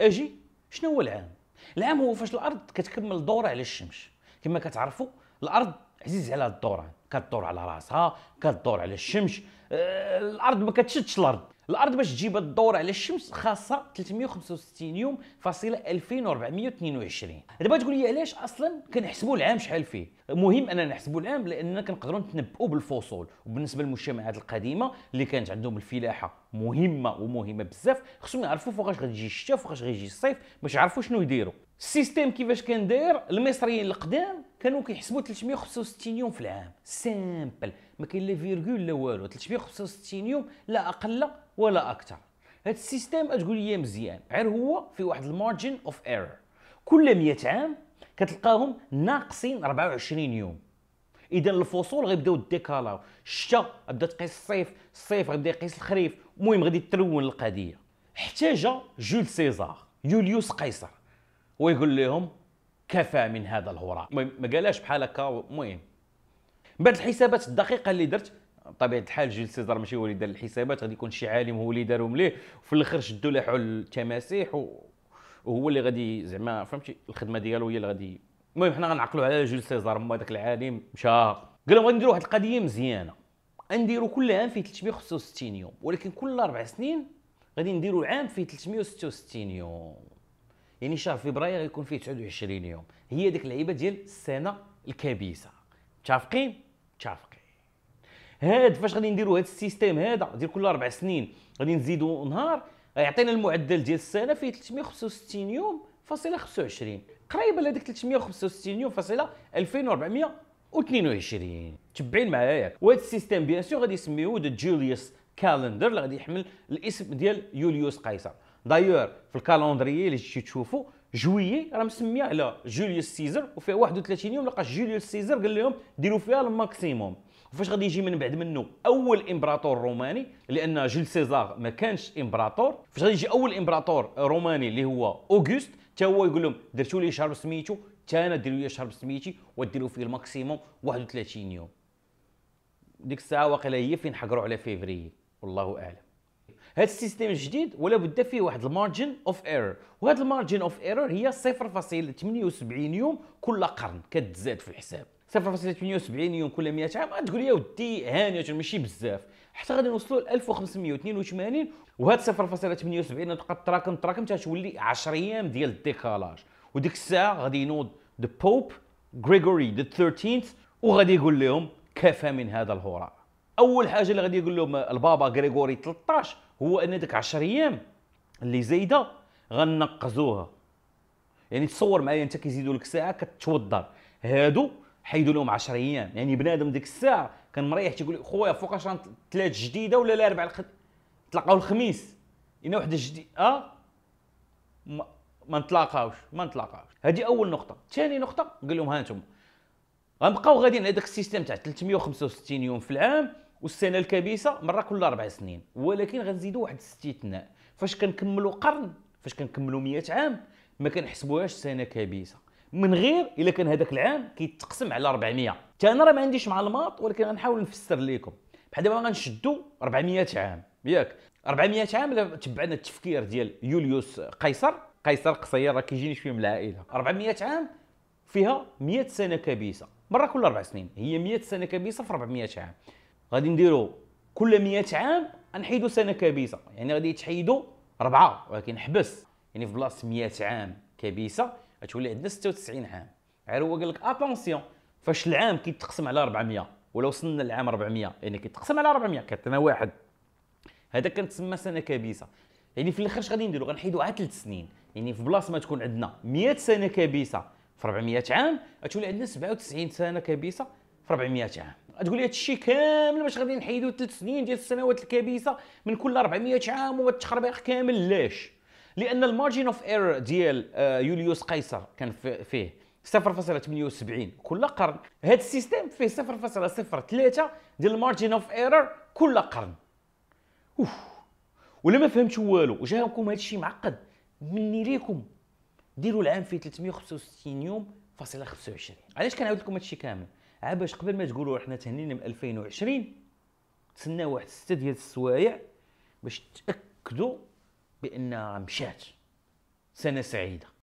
اجي شنو هو العام العام هو فاش الارض كتكمل دورة على الشمس كما كتعرفوا الارض عزيز على الدوران كتدور على راسها كتدور على الشمس آه، الارض ما كتشدش الارض الارض باش تجيب الدور على الشمس خاصه 365 يوم فاصله 2422 دابا تقول لي علاش اصلا كنحسبوا العام شحال فيه مهم اننا نحسبوا العام لاننا كنقدروا نتنبؤوا بالفصول وبالنسبه للمجتمعات القديمه اللي كانت عندهم الفلاحه مهمه ومهمه بزاف خصهم يعرفوا فوقاش غتجي الشتاء فوقاش غيجي الصيف باش يعرفوا شنو يديروا السيستيم كيفاش كان داير المصريين القدام كانوا كيحسبوا 365 يوم في العام سامبل ما كاين لا فيرغول لا والو 365 يوم لا اقل ولا اكثر هذا السيستم تقول لي مزيان غير هو في واحد المارجن اوف ايرور كل 100 عام كتلقاهم ناقصين 24 يوم اذا الفصول غيبداو ديكالاو الشتاء غيبدا تقيس الصيف الصيف غيبدا يقيس الخريف المهم غادي ترون القضيه احتاج جول سيزار يوليوس قيصر ويقول لهم كفى من هذا الهراء المهم ما قالهاش بحال هكا المهم بعد الحسابات الدقيقه اللي درت بطبيعه الحال جيل سيزار ماشي هو اللي دار الحسابات غادي يكون شي عالم هو اللي دارهم ليه وفي الاخر شدوا لحوا التماسيح وهو اللي غادي زعما فهمتي الخدمه ديالو هي اللي غادي المهم حنا غنعقلوا على جيل سيزار ما داك العالم مشى قال لهم غنديروا واحد القضيه مزيانه غنديروا كل عام فيه 365 يوم ولكن كل اربع سنين غادي نديروا عام فيه 366 يوم يعني شهر فبراير غيكون فيه 29 يوم هي ديك اللعيبه ديال السنه الكبيسه متفقين متفقين هاد فاش غادي نديرو هاد السيستيم هذا ديال كل اربع سنين غادي نزيدو نهار يعطينا المعدل ديال السنه فيه 365 يوم فاصله 25 قريبه لهذيك 365 يوم فاصله 2422 تبعين معايا ياك وهذا السيستيم بيان سور غادي يسميوه ذا جوليوس كالندر اللي غادي يحمل الاسم ديال يوليوس قيصر دايور في الكالندري اللي تشوفوا جويي راه مسميه على جوليوس سيزر وفيها 31 يوم لقى جوليوس سيزر قال لهم ديروا فيها الماكسيموم وفاش غادي يجي من بعد منه اول امبراطور روماني لان جول سيزار ما كانش امبراطور فاش غادي يجي اول امبراطور روماني اللي هو اوغوست حتى هو يقول لهم درتوا لي شهر بسميتو حتى انا ديروا لي شهر بسميتي وديروا فيه الماكسيموم 31 يوم ديك الساعه واقيلا هي فين حقروا على فيفري والله اعلم هذا السيستم الجديد ولا بد فيه واحد المارجن اوف ايرور وهذا المارجن اوف ايرور هي 0.78 يوم كل قرن كتزاد في الحساب 0.78 يوم كل 100 عام تقول يا ودي هانيه ماشي بزاف حتى غادي نوصلوا ل 1582 وهاد 0.78 تبقى تراكم تراكم حتى تولي 10 ايام ديال الديكالاج وديك الساعه غادي ينوض ذا بوب غريغوري ذا 13 وغادي يقول لهم كفى من هذا الهراء اول حاجه اللي غادي يقول لهم البابا غريغوري 13 هو ان ديك 10 ايام اللي زايده غنقزوها يعني تصور معايا انت كيزيدوا لك ساعه كتوضر هادو حيدوا لهم 10 ايام يعني بنادم ديك الساعه كان مريح تيقول لي خويا فوقاش ثلاث جديده ولا الاربع الخد... تلاقاو الخميس هنا وحده جديده اه ما, ما نتلاقاوش ما نتلاقاوش هذه اول نقطه ثاني نقطه قال لهم انتم غنبقاو غاديين على داك السيستم تاع 365 يوم في العام والسنه الكبيسه مره كل اربع سنين ولكن غنزيدوا واحد الاستثناء فاش كنكملوا قرن فاش كنكملوا 100 عام ما كنحسبوهاش سنه كبيسه من غير الا كان هذاك العام كيتقسم على 400 حتى انا راه ما عنديش مع الماط ولكن غنحاول نفسر لكم بحال دابا غنشدوا 400 عام ياك 400 عام تبعنا التفكير ديال يوليوس قيصر قيصر قصير راه كيجيني شويه من العائله 400 عام فيها 100 سنه كبيسه مره كل اربع سنين هي 100 سنه كبيسه في 400 عام غادي نديرو كل مئة عام غنحيدو سنه كبيسه يعني غادي تحيدو ربعه ولكن حبس يعني في بلاصه 100 عام كبيسه غتولي عندنا 96 عام غير هو قال لك اتونسيون فاش العام كيتقسم على 400 ولا وصلنا للعام 400 يعني كيتقسم على 400 كتنا واحد هذا كنتسمى سنه كبيسه يعني في الاخر اش غادي نديرو غنحيدو عاد 3 سنين يعني في بلاصه ما تكون عندنا 100 سنه كبيسه في 400 عام غتولي عندنا 97 سنه كبيسه في 400 عام تقول لي هادشي كامل باش غادي نحيدو ثلاث سنين ديال السنوات الكبيسه من كل 400 عام وهاد كامل لاش لان المارجين اوف ايرور ديال آه، يوليوس قيصر كان فيه 0.78 كل قرن هاد السيستم فيه 0.03 ديال المارجين اوف ايرور كل قرن اوف ولا ما فهمتش والو وجاكم هادشي معقد مني ليكم ديروا العام فيه 365 يوم فاصله 25 علاش كنعاود لكم هادشي كامل عباش قبل ما تقولوا احنا تهنينا من 2020 تسناو واحد ستة ديال السوايع باش تاكدوا بانها مشات سنه سعيده